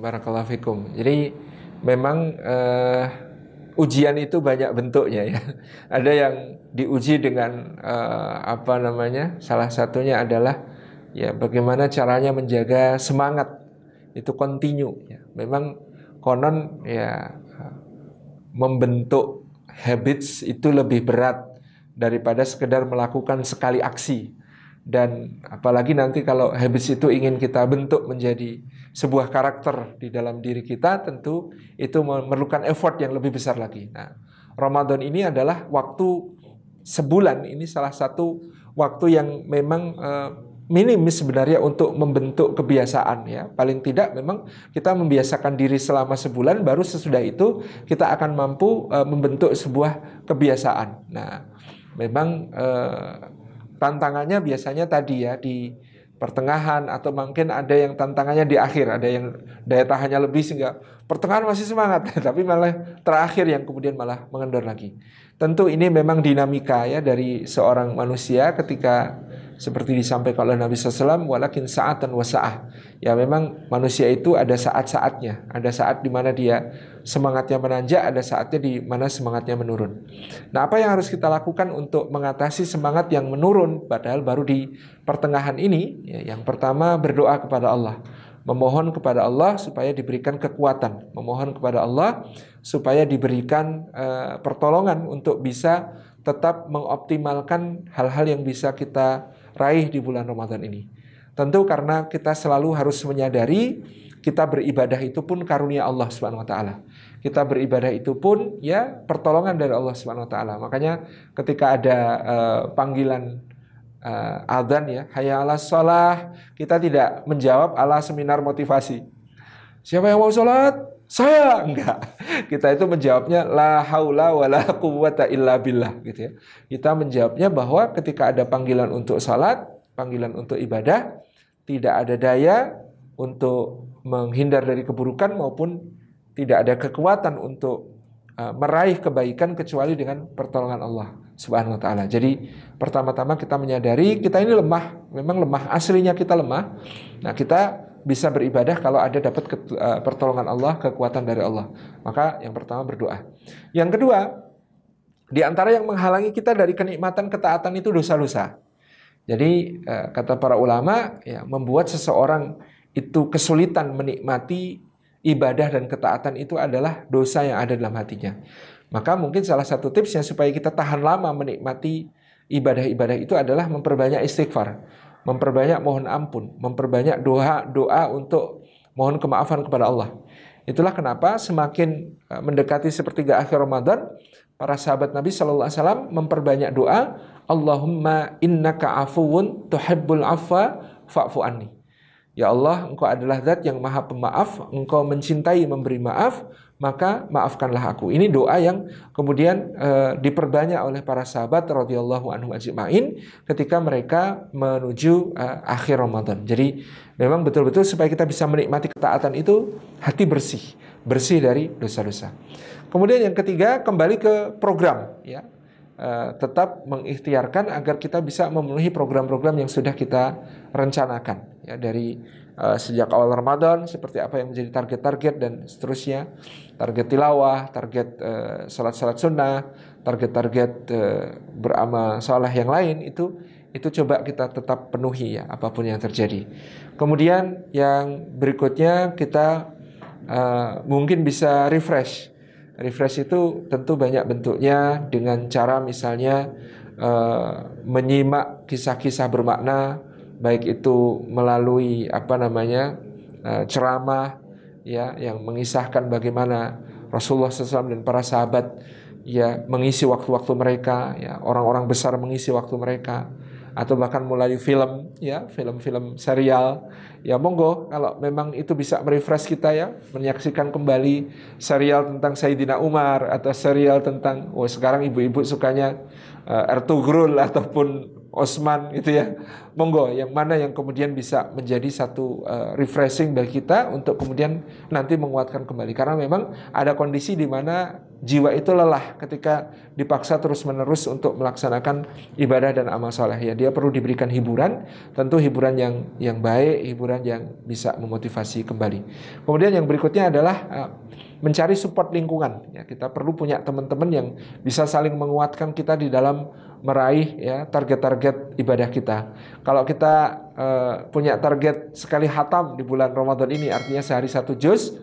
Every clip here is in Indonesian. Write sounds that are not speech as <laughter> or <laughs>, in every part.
Barakallahu fikum. Jadi memang uh, ujian itu banyak bentuknya ya. <laughs> Ada yang diuji dengan uh, apa namanya? Salah satunya adalah ya bagaimana caranya menjaga semangat itu kontinu ya. Memang konon ya membentuk habits itu lebih berat daripada sekedar melakukan sekali aksi dan apalagi nanti kalau habits itu ingin kita bentuk menjadi sebuah karakter di dalam diri kita tentu itu memerlukan effort yang lebih besar lagi. Nah, Ramadan ini adalah waktu sebulan ini salah satu waktu yang memang uh, minimis sebenarnya untuk membentuk kebiasaan ya. Paling tidak memang kita membiasakan diri selama sebulan baru sesudah itu kita akan mampu eh, membentuk sebuah kebiasaan. Nah, memang eh, tantangannya biasanya tadi ya di pertengahan atau mungkin ada yang tantangannya di akhir, ada yang daya tahannya lebih sehingga pertengahan masih semangat, <laughs> tapi malah terakhir yang kemudian malah mengendor lagi. Tentu ini memang dinamika ya dari seorang manusia ketika seperti disampaikan oleh Nabi SAW walakin dan wasa'ah ya memang manusia itu ada saat-saatnya ada saat di mana dia semangatnya menanjak ada saatnya di mana semangatnya menurun nah apa yang harus kita lakukan untuk mengatasi semangat yang menurun padahal baru di pertengahan ini ya, yang pertama berdoa kepada Allah memohon kepada Allah supaya diberikan kekuatan, memohon kepada Allah supaya diberikan e, pertolongan untuk bisa tetap mengoptimalkan hal-hal yang bisa kita raih di bulan Ramadan ini. Tentu karena kita selalu harus menyadari kita beribadah itu pun karunia Allah Subhanahu wa taala. Kita beribadah itu pun ya pertolongan dari Allah Subhanahu wa taala. Makanya ketika ada uh, panggilan uh, adzan ya, hayya ala kita tidak menjawab ala seminar motivasi. Siapa yang mau sholat? saya enggak. Kita itu menjawabnya la haula wala quwwata illa billah gitu ya. Kita menjawabnya bahwa ketika ada panggilan untuk salat, panggilan untuk ibadah, tidak ada daya untuk menghindar dari keburukan maupun tidak ada kekuatan untuk e, meraih kebaikan kecuali dengan pertolongan Allah Subhanahu wa taala. Jadi pertama-tama kita menyadari kita ini lemah, memang lemah, aslinya kita lemah. Nah, kita bisa beribadah kalau ada dapat eh, pertolongan Allah, kekuatan dari Allah. Maka yang pertama berdoa. Yang kedua, di antara yang menghalangi kita dari kenikmatan ketaatan itu dosa-dosa. Jadi eh, kata para ulama, ya, membuat seseorang itu kesulitan menikmati ibadah dan ketaatan itu adalah dosa yang ada dalam hatinya. Maka mungkin salah satu tipsnya supaya kita tahan lama menikmati ibadah-ibadah itu adalah memperbanyak istighfar memperbanyak mohon ampun, memperbanyak doa doa untuk mohon kemaafan kepada Allah. Itulah kenapa semakin e, mendekati sepertiga akhir Ramadan, para sahabat Nabi Shallallahu Alaihi Wasallam memperbanyak doa, Allahumma innaka afuun tuhibbul afwa fa'fu anni. Ya Allah, Engkau adalah zat yang maha pemaaf, Engkau mencintai memberi maaf, maka maafkanlah aku. Ini doa yang kemudian e, diperbanyak oleh para sahabat radhiyallahu anhu ajma'in ketika mereka menuju e, akhir Ramadan. Jadi memang betul-betul supaya kita bisa menikmati ketaatan itu hati bersih, bersih dari dosa-dosa. Kemudian yang ketiga kembali ke program ya. E, tetap mengikhtiarkan agar kita bisa memenuhi program-program yang sudah kita rencanakan ya dari Eh, sejak awal Ramadan, seperti apa yang menjadi target-target dan seterusnya, target tilawah, target eh, salat-salat sunnah, target-target uh, beramal salah yang lain itu itu coba kita tetap penuhi ya apapun yang terjadi. Kemudian yang berikutnya kita uh, mungkin bisa refresh. Refresh itu tentu banyak bentuknya dengan cara misalnya uh, menyimak kisah-kisah bermakna baik itu melalui apa namanya eh, ceramah ya yang mengisahkan bagaimana Rasulullah SAW dan para sahabat ya mengisi waktu-waktu mereka ya orang-orang besar mengisi waktu mereka atau bahkan mulai film ya film-film serial ya monggo kalau memang itu bisa merefresh kita ya menyaksikan kembali serial tentang Sayyidina Umar atau serial tentang oh sekarang ibu-ibu sukanya uh, Ertugrul ataupun Osman itu ya. Monggo yang mana yang kemudian bisa menjadi satu uh, refreshing bagi kita untuk kemudian nanti menguatkan kembali karena memang ada kondisi di mana jiwa itu lelah ketika dipaksa terus-menerus untuk melaksanakan ibadah dan amal soleh. Ya, dia perlu diberikan hiburan, tentu hiburan yang yang baik, hiburan yang bisa memotivasi kembali. Kemudian yang berikutnya adalah eh, mencari support lingkungan. Ya, kita perlu punya teman-teman yang bisa saling menguatkan kita di dalam meraih ya target-target ibadah kita. Kalau kita uh, punya target sekali hatam di bulan Ramadan ini, artinya sehari satu juz,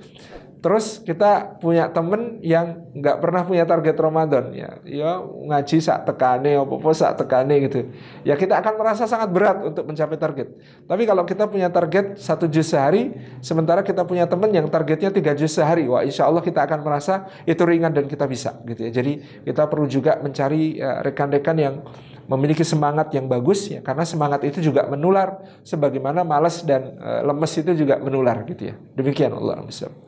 Terus kita punya temen yang nggak pernah punya target Ramadan ya, ya ngaji sak tekane, apa sak tekane gitu. Ya kita akan merasa sangat berat untuk mencapai target. Tapi kalau kita punya target satu juz sehari, sementara kita punya temen yang targetnya tiga juz sehari, wah insya Allah kita akan merasa itu ringan dan kita bisa gitu ya. Jadi kita perlu juga mencari eh, rekan-rekan ya, yang memiliki semangat yang bagus ya, karena semangat itu juga menular, sebagaimana malas dan e, lemes itu juga menular gitu ya. Demikian Allah Subhanahu